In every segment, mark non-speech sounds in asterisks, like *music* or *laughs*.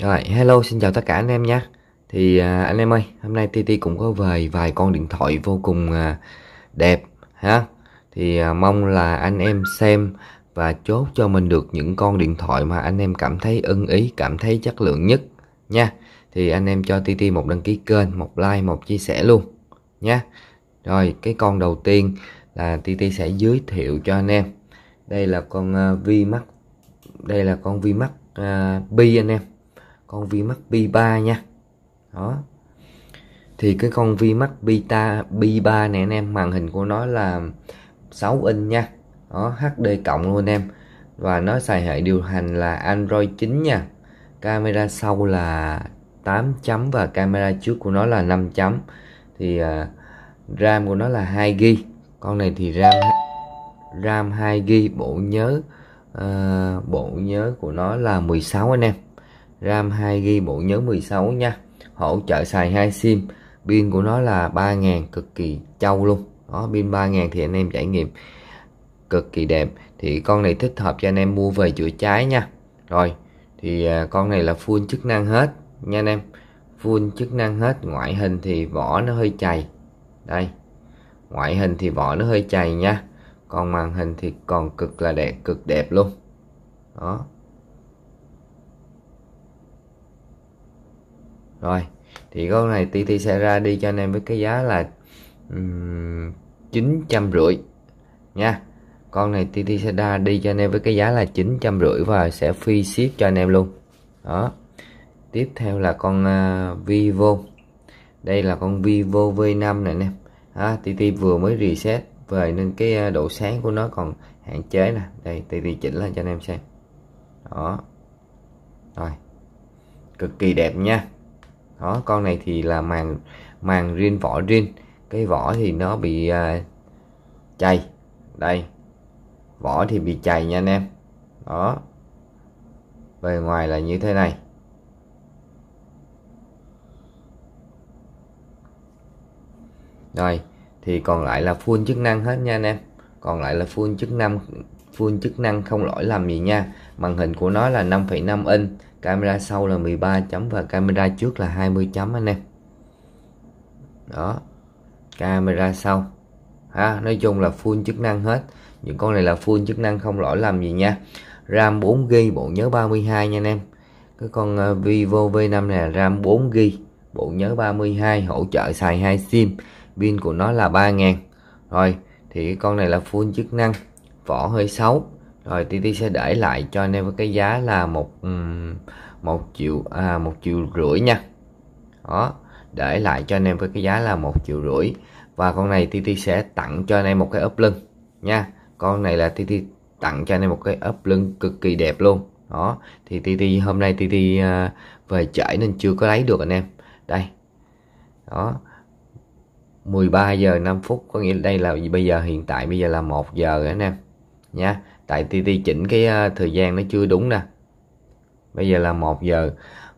Rồi, hello xin chào tất cả anh em nhé Thì à, anh em ơi, hôm nay TT cũng có về vài con điện thoại vô cùng à, đẹp ha Thì à, mong là anh em xem và chốt cho mình được những con điện thoại mà anh em cảm thấy ưng ý, cảm thấy chất lượng nhất nha Thì anh em cho TT một đăng ký kênh, một like, một chia sẻ luôn nha Rồi, cái con đầu tiên là TT sẽ giới thiệu cho anh em Đây là con uh, à, VMAX Đây là con VMAX uh, à, B anh em con vi Vmax P3 nha đó thì cái con vi Vmax Beta P3 này anh em màn hình của nó là 6 inch nha đó HD cộng luôn anh em và nó xài hệ điều hành là Android 9 nha camera sau là 8 chấm và camera trước của nó là 5 chấm thì uh, RAM của nó là 2 g con này thì RAM RAM 2 g bộ nhớ uh, bộ nhớ của nó là 16 anh em RAM 2 ghi bộ nhớ 16 nha hỗ trợ xài hai sim pin của nó là 3000 cực kỳ trâu luôn đó pin 3000 thì anh em trải nghiệm cực kỳ đẹp thì con này thích hợp cho anh em mua về chữa cháy nha rồi thì à, con này là full chức năng hết nha anh em full chức năng hết ngoại hình thì vỏ nó hơi chày đây ngoại hình thì vỏ nó hơi chày nha còn màn hình thì còn cực là đẹp cực đẹp luôn đó rồi thì con này TT sẽ ra đi cho anh em với cái giá là chín trăm rưỡi nha con này TT sẽ ra đi cho anh em với cái giá là chín trăm rưỡi và sẽ phi ship cho anh em luôn đó tiếp theo là con uh, Vivo đây là con Vivo V5 này nè à, TT vừa mới reset về nên cái à, độ sáng của nó còn hạn chế nè đây TT chỉnh lên cho anh em xem đó rồi cực kỳ đẹp nha đó con này thì là màng màng riêng vỏ riêng cái vỏ thì nó bị à, chày đây vỏ thì bị chày nha anh em đó bề ngoài là như thế này rồi thì còn lại là full chức năng hết nha anh em còn lại là full chức năng full chức năng không lỗi làm gì nha màn hình của nó là 5,5 inch camera sau là 13 chấm và camera trước là 20 chấm anh em đó camera sau ha à, nói chung là full chức năng hết những con này là full chức năng không lỗi làm gì nha RAM 4 g bộ nhớ 32 nha anh em cái con ờ, Vivo V5 này là RAM 4 g bộ nhớ 32 hỗ trợ xài 2 sim pin của nó là 3000 rồi thì con này là full chức năng vỏ hơi xấu rồi TT sẽ để lại cho anh em với cái giá là một một triệu à, một triệu rưỡi nha đó để lại cho anh em với cái giá là một triệu rưỡi và con này TT sẽ tặng cho anh em một cái ốp lưng nha con này là TT tặng cho anh em một cái ốp lưng cực kỳ đẹp luôn đó thì TT hôm nay TT à, về trễ nên chưa có lấy được anh em đây đó 13 giờ 5 phút có nghĩa đây là bây giờ hiện tại bây giờ là 1 giờ rồi anh em nha tại ti chỉnh cái ờ, thời gian nó chưa đúng nè bây giờ là 1 giờ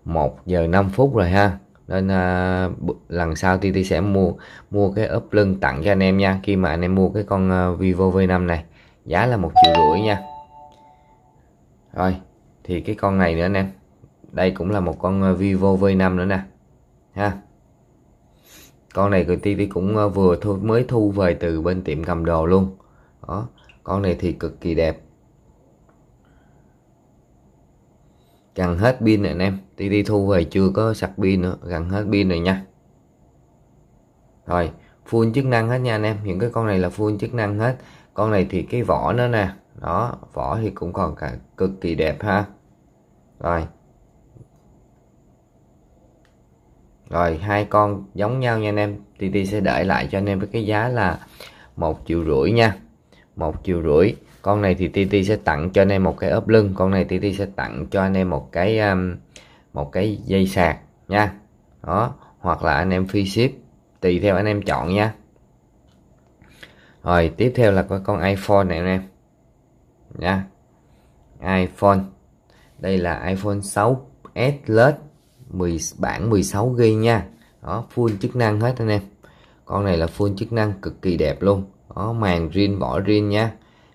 1 giờ 5 phút rồi ha nên à, lần sau ti sẽ mua mua cái ốp lưng tặng cho anh em nha khi mà anh em mua cái con ờ, Vivo V5 này giá là một triệu rưỡi nha rồi thì cái con này nữa anh em đây cũng là một con Vivo V5 nữa nè ha con này của ti cũng vừa thu, mới thu về từ bên tiệm cầm đồ luôn đó con này thì cực kỳ đẹp gần hết pin rồi anh em đi đi thu về chưa có sạc pin nữa gần hết pin rồi nha rồi full chức năng hết nha anh em những cái con này là full chức năng hết con này thì cái vỏ nó nè đó vỏ thì cũng còn cả cực kỳ đẹp ha rồi rồi hai con giống nhau nha anh em TT sẽ để lại cho anh em với cái giá là một triệu rưỡi nha một triệu rưỡi con này thì TT sẽ tặng cho anh em một cái ốp lưng con này TT sẽ tặng cho anh em một cái um, một cái dây sạc nha đó hoặc là anh em phi ship tùy theo anh em chọn nha rồi tiếp theo là có con iPhone này anh em nha iPhone đây là iPhone 6s Plus, 10 bản 16 g nha đó full chức năng hết anh em con này là full chức năng cực kỳ đẹp luôn bỏ màn riêng bỏ rin nha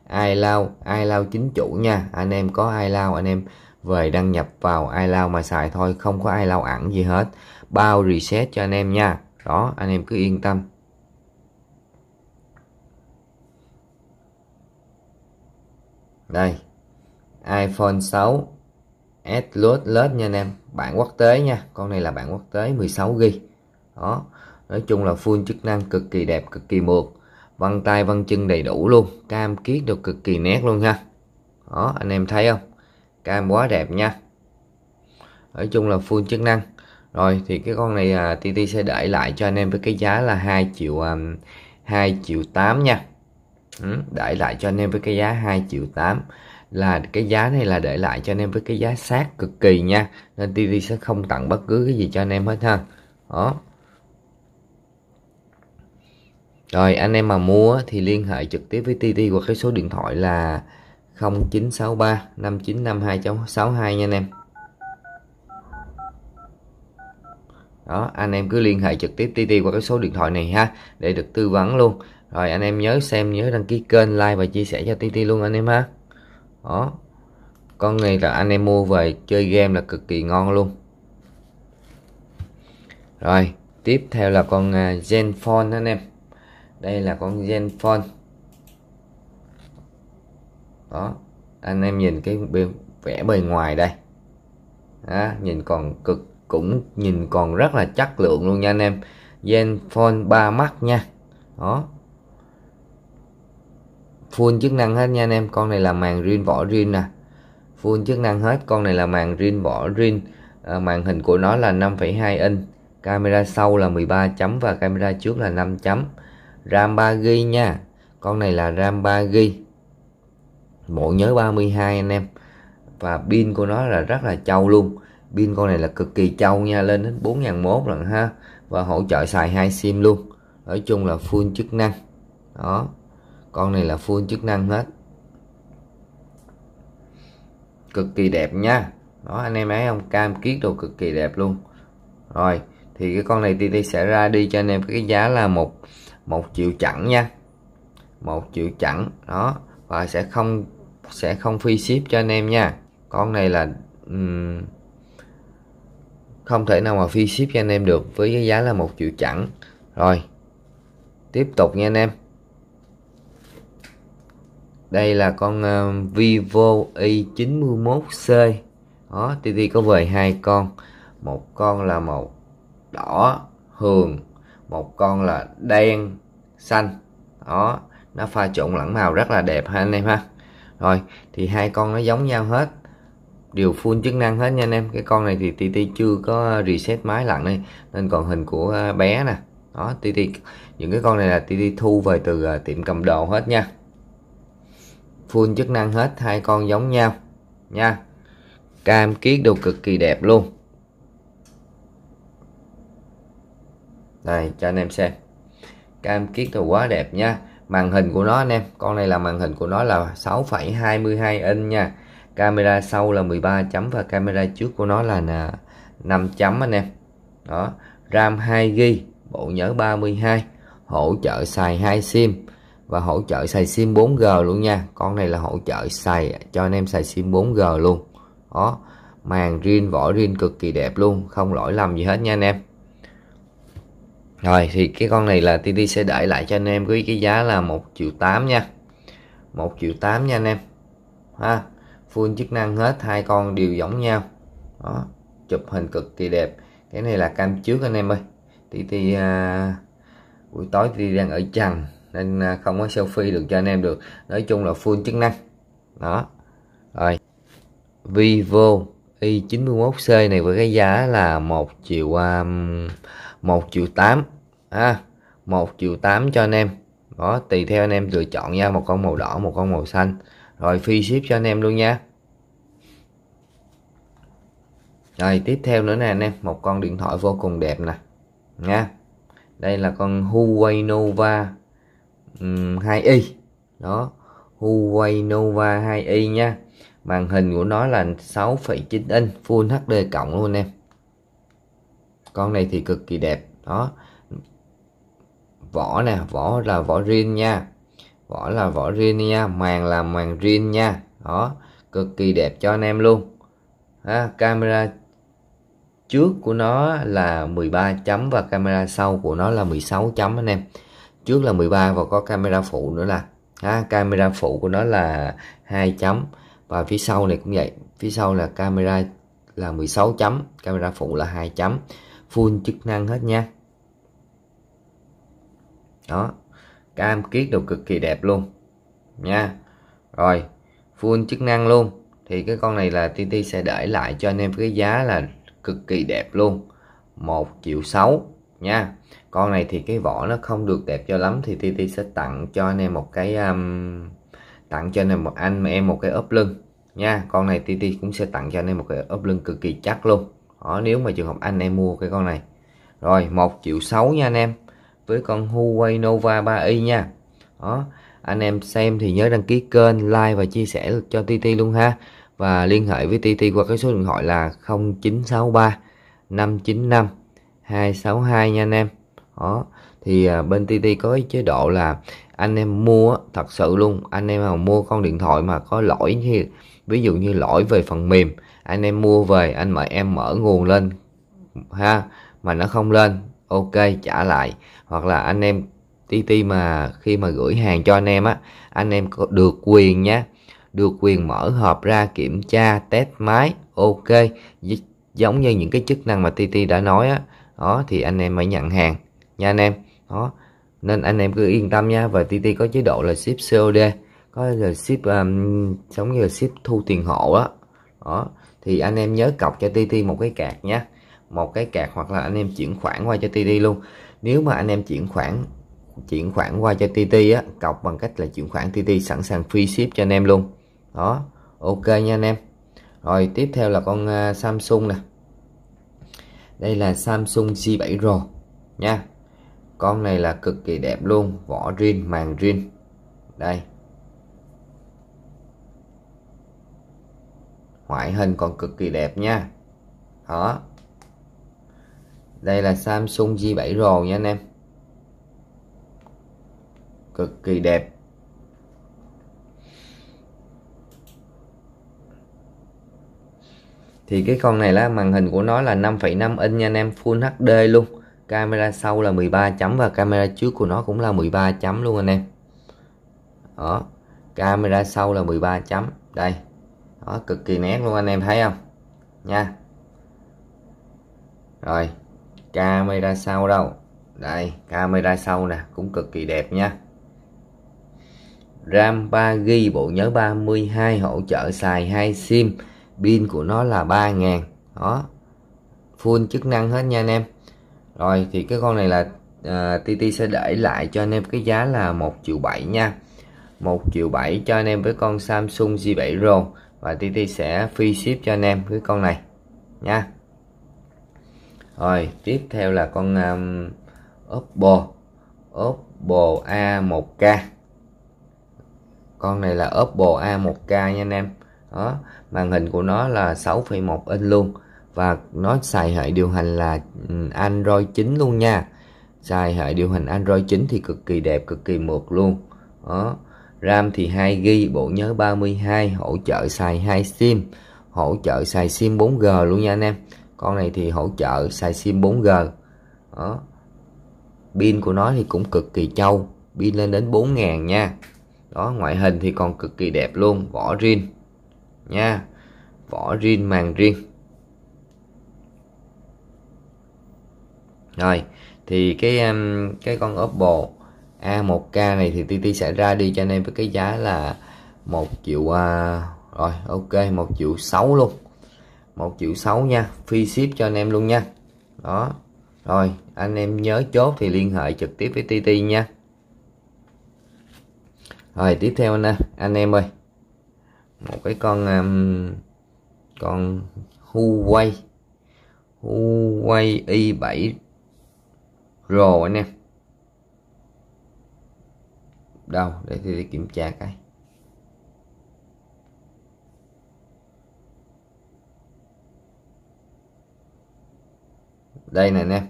ai lao ai lao chính chủ nha anh em có ai lao anh em về đăng nhập vào ai lao mà xài thôi không có ai lao ẩn gì hết bao reset cho anh em nha đó anh em cứ yên tâm đây iPhone 6 S lướt lết nha anh em bản quốc tế nha con này là bản quốc tế 16 g đó nói chung là full chức năng cực kỳ đẹp cực kỳ mượt vân tay vân chân đầy đủ luôn cam kiết được cực kỳ nét luôn ha đó anh em thấy không cam quá đẹp nha nói chung là full chức năng rồi thì cái con này à, TT sẽ để lại cho anh em với cái giá là 2 triệu à, 2 triệu 8 nha ừ, để lại cho anh em với cái giá 2 triệu 8 là cái giá này là để lại cho anh em với cái giá sát cực kỳ nha nên TT sẽ không tặng bất cứ cái gì cho anh em hết ha đó rồi anh em mà mua thì liên hệ trực tiếp với TT qua cái số điện thoại là 0963 5956262 nha anh em. Đó, anh em cứ liên hệ trực tiếp TT qua cái số điện thoại này ha để được tư vấn luôn. Rồi anh em nhớ xem nhớ đăng ký kênh, like và chia sẻ cho TT luôn anh em ha. Đó. Con này là anh em mua về chơi game là cực kỳ ngon luôn. Rồi, tiếp theo là con Zenfone à, anh em đây là con gen font đó anh em nhìn cái bên vẽ bề ngoài đây đó, nhìn còn cực cũng nhìn còn rất là chất lượng luôn nha anh em gen phone ba mắt nha đó full chức năng hết nha anh em con này là màn riêng vỏ riêng nè full chức năng hết con này là màn riêng vỏ riêng à, màn hình của nó là 5,2 inch camera sau là 13 chấm và camera trước là 5 chấm ram Rambagi nha con này là ram Rambagi bộ nhớ 32 anh em và pin của nó là rất là trâu luôn pin con này là cực kỳ trâu nha lên đến 4001 lần ha và hỗ trợ xài hai sim luôn nói chung là full chức năng đó con này là full chức năng hết cực kỳ đẹp nha đó anh em ấy không cam kiết đồ cực kỳ đẹp luôn rồi thì cái con này TT sẽ ra đi cho anh em cái giá là một một triệu chẵn nha một triệu chẵn đó và sẽ không sẽ không phi ship cho anh em nha con này là um, không thể nào mà phi ship cho anh em được với cái giá là một triệu chẵn rồi tiếp tục nha anh em đây là con uh, Vivo i91C đó TV có về hai con một con là màu đỏ hường một con là đen xanh đó nó pha trộn lẫn màu rất là đẹp ha anh em ha rồi thì hai con nó giống nhau hết đều full chức năng hết nha anh em cái con này thì TT chưa có reset máy lặn đây nên còn hình của à, bé nè đó TT những cái con này là TT thu về từ à, tiệm cầm đồ hết nha full chức năng hết hai con giống nhau nha cam kiết đồ cực kỳ đẹp luôn đây cho anh em xem cam kiết thì quá đẹp nha màn hình của nó anh em con này là màn hình của nó là 6,22 inch nha camera sau là 13 chấm và camera trước của nó là 5 chấm anh em đó RAM 2 g bộ nhớ 32 hỗ trợ xài 2 sim và hỗ trợ xài sim 4G luôn nha con này là hỗ trợ xài cho anh em xài sim 4G luôn đó màn riêng vỏ riêng cực kỳ đẹp luôn không lỗi lầm gì hết nha anh em rồi thì cái con này là TT sẽ đẩy lại cho anh em với cái giá là 1 triệu 8 nha 1 triệu 8 nha anh em ha full chức năng hết hai con đều giống nhau đó chụp hình cực kỳ đẹp cái này là cam trước anh em ơi TT à, buổi tối TT đang ở trần nên à, không có selfie được cho anh em được nói chung là full chức năng đó rồi Vivo i91C này với cái giá là 1 triệu um, à, 1 triệu 8 à, một triệu tám cho anh em đó tùy theo anh em lựa chọn nha một con màu đỏ một con màu xanh rồi phi ship cho anh em luôn nha rồi tiếp theo nữa nè anh em một con điện thoại vô cùng đẹp nè nha đây là con Huawei Nova 2i đó Huawei Nova 2i nha màn hình của nó là 6,9 inch Full HD cộng luôn em con này thì cực kỳ đẹp đó vỏ nè vỏ là vỏ riêng nha vỏ là vỏ riêng nha màn là màn riêng nha đó cực kỳ đẹp cho anh em luôn à, camera trước của nó là 13 chấm và camera sau của nó là 16 chấm anh em trước là 13 và có camera phụ nữa là ha, camera phụ của nó là hai chấm và phía sau này cũng vậy phía sau là camera là 16 chấm camera phụ là hai chấm full chức năng hết nha đó cam kiết đồ cực kỳ đẹp luôn nha rồi full chức năng luôn thì cái con này là TT sẽ để lại cho anh em cái giá là cực kỳ đẹp luôn 1 triệu 6 nha con này thì cái vỏ nó không được đẹp cho lắm thì TT sẽ tặng cho anh em một cái um, tặng cho anh em một anh em một cái ốp lưng nha con này TT cũng sẽ tặng cho anh em một cái ốp lưng cực kỳ chắc luôn đó, nếu mà trường hợp anh em mua cái con này rồi 1 triệu 6 nha anh em với con Huawei Nova 3i nha đó anh em xem thì nhớ đăng ký kênh like và chia sẻ cho TT luôn ha và liên hệ với TT qua cái số điện thoại là 0963 595 262 nha anh em đó thì à, bên TT có chế độ là anh em mua thật sự luôn anh em mà mua con điện thoại mà có lỗi như ví dụ như lỗi về phần mềm anh em mua về anh mời em mở nguồn lên ha mà nó không lên ok trả lại hoặc là anh em TT mà khi mà gửi hàng cho anh em á anh em có được quyền nhé được quyền mở hộp ra kiểm tra test máy ok giống như những cái chức năng mà TT đã nói á đó thì anh em mới nhận hàng nha anh em đó nên anh em cứ yên tâm nha và TT có chế độ là ship COD có là ship um, giống như là ship thu tiền hộ đó đó thì anh em nhớ cọc cho TT một cái cạc nhé một cái cạc hoặc là anh em chuyển khoản qua cho TT luôn nếu mà anh em chuyển khoản chuyển khoản qua cho TT á cọc bằng cách là chuyển khoản TT sẵn sàng free ship cho anh em luôn đó ok nha anh em rồi tiếp theo là con à, Samsung nè đây là Samsung G7 Pro nha con này là cực kỳ đẹp luôn vỏ rin, màn rin, đây ngoại hình còn cực kỳ đẹp nha đó đây là Samsung g 7 Pro nha anh em cực kỳ đẹp thì cái con này là màn hình của nó là 5,5 inch nha anh em full HD luôn camera sau là 13 chấm và camera trước của nó cũng là 13 chấm luôn anh em đó camera sau là 13 chấm đây đó cực kỳ nét luôn anh em thấy không nha rồi camera sau đâu đây camera sau nè cũng cực kỳ đẹp nha RAM 3 GB bộ nhớ 32 hỗ trợ xài hai sim pin của nó là 3.000 đó full chức năng hết nha anh em rồi thì cái con này là uh, à, TT sẽ để lại cho anh em cái giá là một triệu bảy nha một triệu bảy cho anh em với con Samsung g 7 Pro và TT sẽ free ship cho anh em với con này nha rồi tiếp theo là con um, Oppo Oppo A1K con này là Oppo A1K nha anh em đó màn hình của nó là 6,1 inch luôn và nó xài hệ điều hành là ừ, Android 9 luôn nha xài hệ điều hành Android 9 thì cực kỳ đẹp cực kỳ mượt luôn đó RAM thì 2 g bộ nhớ 32 hỗ trợ xài 2 SIM hỗ trợ xài SIM 4G luôn nha anh em con này thì hỗ trợ xài sim 4G đó pin của nó thì cũng cực kỳ trâu pin lên đến 4.000 nha đó ngoại hình thì còn cực kỳ đẹp luôn vỏ riêng nha vỏ riêng màng riêng rồi thì cái cái con Oppo A1K này thì TT sẽ ra đi cho nên với cái giá là một triệu à, rồi ok một triệu sáu luôn một triệu sáu nha phi ship cho anh em luôn nha đó rồi anh em nhớ chốt thì liên hệ trực tiếp với TT nha rồi tiếp theo nè, anh em ơi một cái con um, con Huawei Huawei i7 Pro anh em đâu để thì kiểm tra cái đây này nè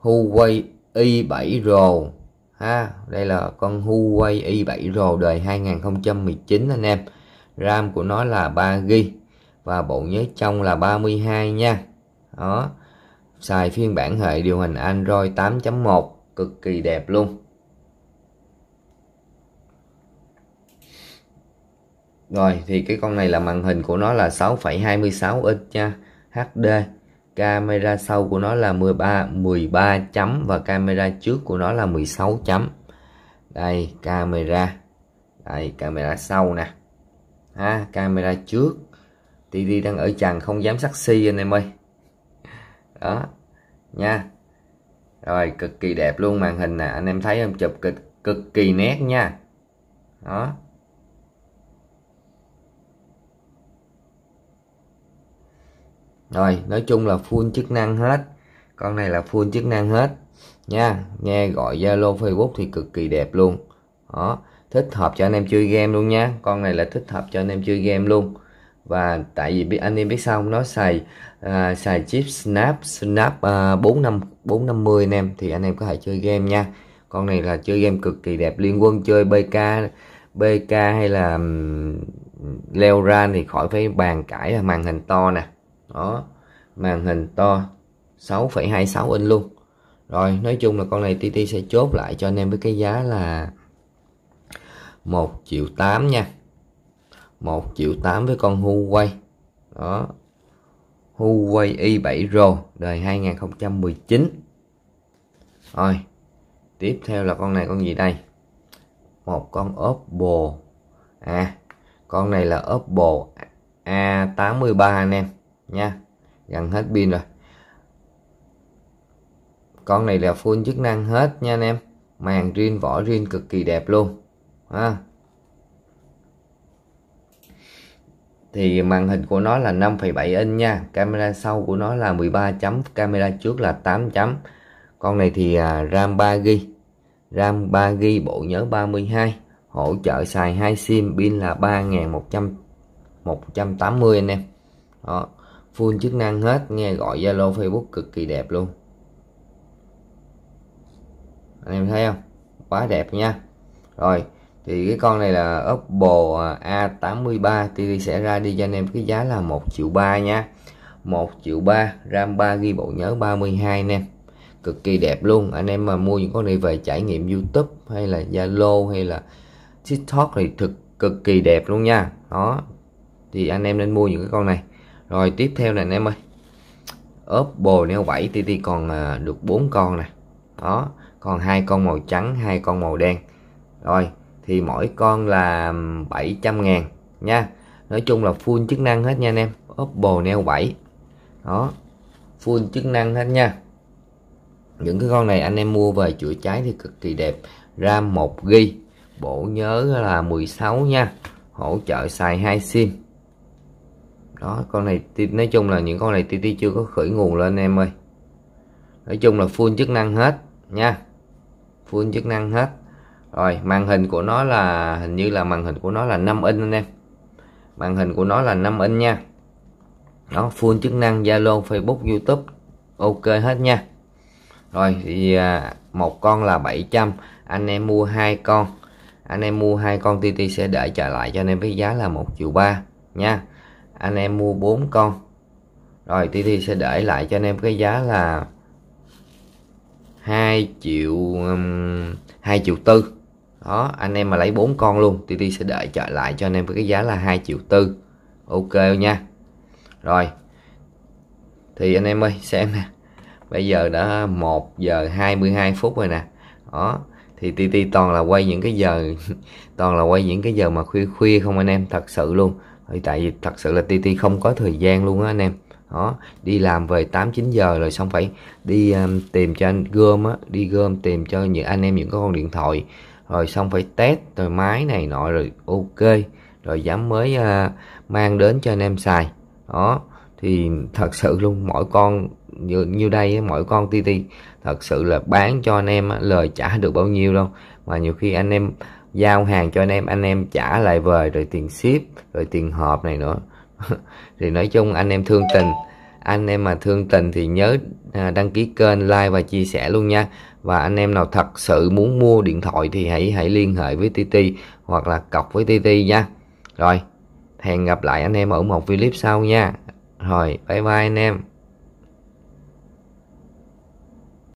Huawei i7 Pro ha đây là con Huawei i7 Pro đời 2019 anh em RAM của nó là 3GB và bộ nhớ trong là 32 nha đó xài phiên bản hệ điều hành Android 8.1 cực kỳ đẹp luôn rồi thì cái con này là màn hình của nó là 6,26 inch nha HD camera sau của nó là 13 13 chấm và camera trước của nó là 16 chấm đây camera đây camera sau nè ha, camera trước TV đang ở trần không dám sexy si anh em ơi đó nha rồi cực kỳ đẹp luôn màn hình nè anh em thấy em chụp cực cực kỳ nét nha đó rồi nói chung là full chức năng hết con này là full chức năng hết nha nghe gọi zalo facebook thì cực kỳ đẹp luôn đó thích hợp cho anh em chơi game luôn nha con này là thích hợp cho anh em chơi game luôn và tại vì biết anh em biết sao không nó xài uh, xài chip snap snap à, bốn năm bốn năm mươi anh em thì anh em có thể chơi game nha con này là chơi game cực kỳ đẹp liên quân chơi bk bk hay là leo ra thì khỏi phải bàn cãi là màn hình to nè đó màn hình to 6,26 inch luôn rồi nói chung là con này TT sẽ chốt lại cho anh em với cái giá là 1 triệu 8 nha 1 triệu 8 với con Huawei đó Huawei i7 Pro đời 2019 rồi tiếp theo là con này con gì đây một con Oppo à con này là Oppo A83 anh em nha gần hết pin rồi con này là full chức năng hết nha anh em màn riêng vỏ riêng cực kỳ đẹp luôn ha thì màn hình của nó là 5,7 inch nha camera sau của nó là 13 chấm camera trước là 8 chấm con này thì à, RAM 3GB RAM 3GB bộ nhớ 32 hỗ trợ xài 2 sim pin là 3100 180 anh em đó full chức năng hết nghe gọi Zalo Facebook cực kỳ đẹp luôn anh em thấy không quá đẹp nha rồi thì cái con này là Oppo à, A83 TV sẽ ra đi cho anh em cái giá là một triệu ba nha một triệu ba RAM 3 ghi bộ nhớ 32 nè cực kỳ đẹp luôn anh em mà mua những con này về trải nghiệm YouTube hay là Zalo hay là TikTok thì thực cực kỳ đẹp luôn nha đó thì anh em nên mua những cái con này rồi tiếp theo này anh em ơi ốp bồ neo 7 TT còn à, được 4 con nè đó còn hai con màu trắng hai con màu đen rồi thì mỗi con là 700 ngàn nha Nói chung là full chức năng hết nha anh em Oppo Neo 7 đó full chức năng hết nha những cái con này anh em mua về chữa cháy thì cực kỳ đẹp RAM 1GB bộ nhớ là 16 nha hỗ trợ xài 2 sim đó con này nói chung là những con này TT chưa có khởi nguồn lên em ơi nói chung là full chức năng hết nha full chức năng hết rồi màn hình của nó là hình như là màn hình của nó là 5 inch anh em màn hình của nó là 5 inch nha nó full chức năng Zalo Facebook YouTube ok hết nha rồi thì à, một con là 700 anh em mua hai con anh em mua hai con TT sẽ để trả lại cho anh em với giá là một triệu ba nha anh em mua 4 con rồi tí thì sẽ để lại cho anh em cái giá là 2 triệu um, 2 triệu tư đó anh em mà lấy 4 con luôn TT sẽ đợi trở lại cho anh em với cái giá là 2 triệu tư ok nha rồi thì anh em ơi xem nè bây giờ đã 1 giờ 22 phút rồi nè đó thì TT toàn là quay những cái giờ *laughs* toàn là quay những cái giờ mà khuya khuya không anh em thật sự luôn thì tại vì thật sự là TT không có thời gian luôn á anh em đó đi làm về 8 9 giờ rồi xong phải đi um, tìm cho anh gom á đi gom tìm cho những anh em những cái con điện thoại rồi xong phải test rồi máy này nọ rồi ok rồi dám mới uh, mang đến cho anh em xài đó thì thật sự luôn mỗi con như, như đây mỗi con TT thật sự là bán cho anh em lời trả được bao nhiêu đâu mà nhiều khi anh em giao hàng cho anh em anh em trả lại về rồi tiền ship rồi tiền hộp này nữa *laughs* thì nói chung anh em thương tình anh em mà thương tình thì nhớ à, đăng ký kênh like và chia sẻ luôn nha và anh em nào thật sự muốn mua điện thoại thì hãy hãy liên hệ với TT hoặc là cọc với TT nha rồi hẹn gặp lại anh em ở một clip sau nha rồi bye bye anh em